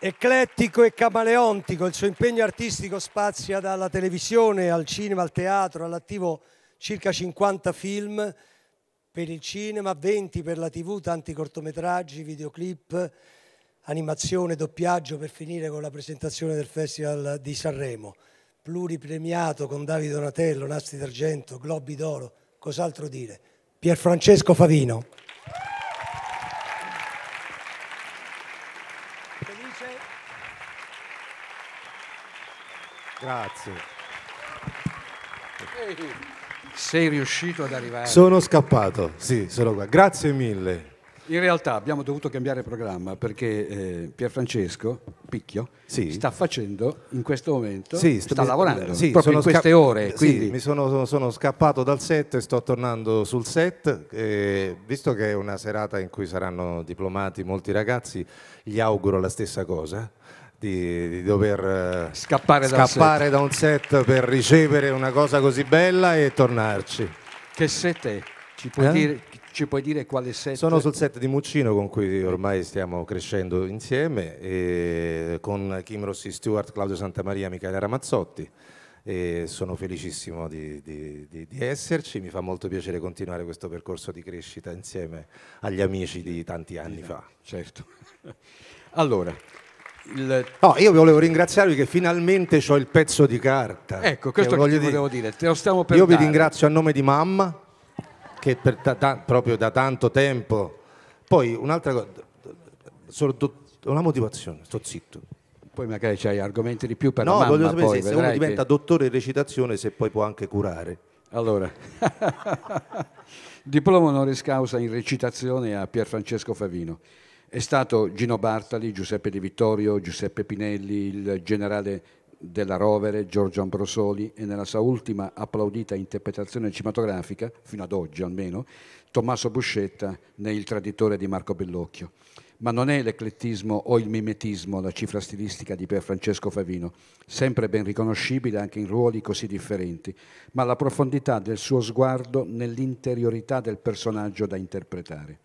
Eclettico e camaleontico, il suo impegno artistico spazia dalla televisione al cinema, al teatro, all'attivo circa 50 film per il cinema, 20 per la tv, tanti cortometraggi, videoclip, animazione, doppiaggio per finire con la presentazione del Festival di Sanremo. Pluripremiato con Davide Donatello, Nastri d'Argento, Globi d'Oro, cos'altro dire? Pierfrancesco Favino. Grazie. Sei riuscito ad arrivare. Sono scappato, sì, sono qua. Grazie mille. In realtà abbiamo dovuto cambiare programma perché eh, Pierfrancesco Picchio sì. sta facendo in questo momento, sì, sta, sta lavorando sì, proprio in queste ore. Quindi... mi sono, sono, scappato dal set e sto tornando sul set. Eh, visto che è una serata in cui saranno diplomati molti ragazzi, gli auguro la stessa cosa. Di, di, dover eh, scappare, da, un da, un set per ricevere una cosa così bella e tornarci. Che sete? Ci puoi eh? dire? ci puoi dire quale set? Sono sul set di Muccino con cui ormai stiamo crescendo insieme, con Kim Rossi Stewart, Claudio Santamaria, Michele Ramazzotti. E sono felicissimo di, di, di, di, esserci, mi fa molto piacere continuare questo percorso di crescita insieme agli amici di tanti anni fa. Certo. Allora, il... No, io volevo ringraziarvi che finalmente ho il pezzo di carta. Ecco, questo che, che voglio dire. dire. Te lo stiamo per Io dare. vi ringrazio a nome di mamma che per ta, ta, proprio da tanto tempo. Poi un'altra cosa, do, una motivazione, sto zitto. Poi magari c'hai argomenti di più per no, la mamma. No, voglio sapere se, uno diventa che... dottore in recitazione se poi può anche curare. Allora, diploma honoris causa in recitazione a Pierfrancesco Favino. È stato Gino Bartali, Giuseppe Di Vittorio, Giuseppe Pinelli, il generale della Rovere, Giorgio Ambrosoli e nella sua ultima applaudita interpretazione cinematografica, fino ad oggi almeno, Tommaso Buscetta ne Il traditore di Marco Bellocchio. Ma non è l'eclettismo o il mimetismo la cifra stilistica di Pier Francesco Favino, sempre ben riconoscibile anche in ruoli così differenti, ma la profondità del suo sguardo nell'interiorità del personaggio da interpretare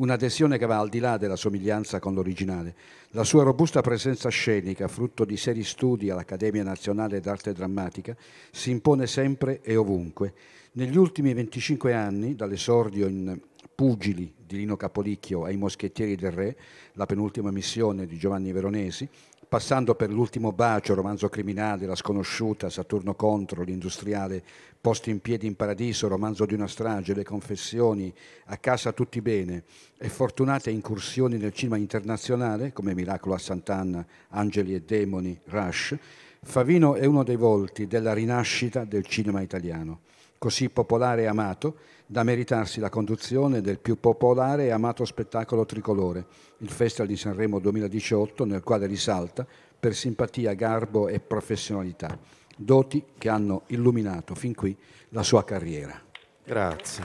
un'adesione che va al di là della somiglianza con l'originale. La sua robusta presenza scenica, frutto di seri studi all'Accademia Nazionale d'Arte Drammatica, si impone sempre e ovunque. Negli ultimi 25 anni, dall'esordio in Pugili di Lino Capolicchio ai Moschettieri del Re, la penultima missione di Giovanni Veronesi, passando per l'ultimo bacio, romanzo criminale, la sconosciuta, Saturno contro, l'industriale, posto in piedi in paradiso, romanzo di una strage, le confessioni, a casa tutti bene e fortunate incursioni nel cinema internazionale come Miracolo a Sant'Anna, Angeli e Demoni, Rush, Favino è uno dei volti della rinascita del cinema italiano così popolare e amato da meritarsi la conduzione del più popolare e amato spettacolo tricolore, il Festival di Sanremo 2018, nel quale risalta per simpatia, garbo e professionalità, doti che hanno illuminato fin qui la sua carriera. Grazie.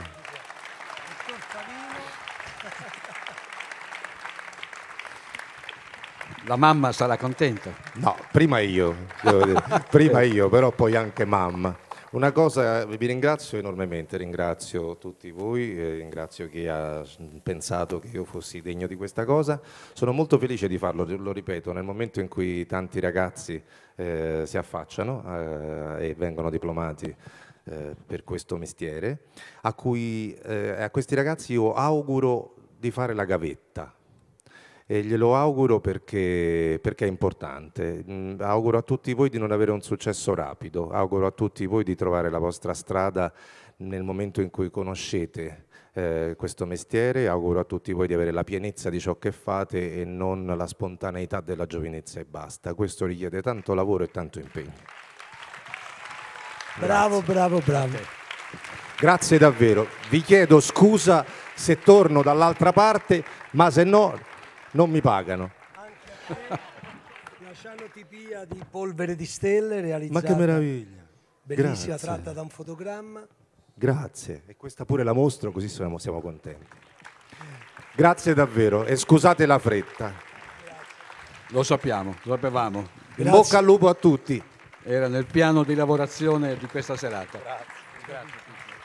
La mamma sarà contenta? No, prima io, prima io, però poi anche mamma. Una cosa, eh, vi ringrazio enormemente, ringrazio tutti voi, eh, ringrazio chi ha pensato che io fossi degno di questa cosa. Sono molto felice di farlo, lo ripeto, nel momento in cui tanti ragazzi eh, si affacciano eh, e vengono diplomati eh, per questo mestiere, a, cui, eh, a questi ragazzi io auguro di fare la gavetta, e glielo auguro perché, perché è importante. Mm, auguro a tutti voi di non avere un successo rapido, auguro a tutti voi di trovare la vostra strada nel momento in cui conoscete eh, questo mestiere, auguro a tutti voi di avere la pienezza di ciò che fate e non la spontaneità della giovinezza e basta. Questo richiede tanto lavoro e tanto impegno. Bravo, bravo, bravo. Grazie davvero. Vi chiedo scusa se torno dall'altra parte, ma se no non mi pagano. La cianotipia di polvere di stelle realizzata. Ma che meraviglia! Bellissima, Grazie. tratta da un fotogramma. Grazie, e questa pure la mostro così siamo, siamo contenti. Grazie davvero e scusate la fretta. Lo sappiamo, lo sapevamo. Grazie. Bocca al lupo a tutti. Era nel piano di lavorazione di questa serata. Grazie. Grazie.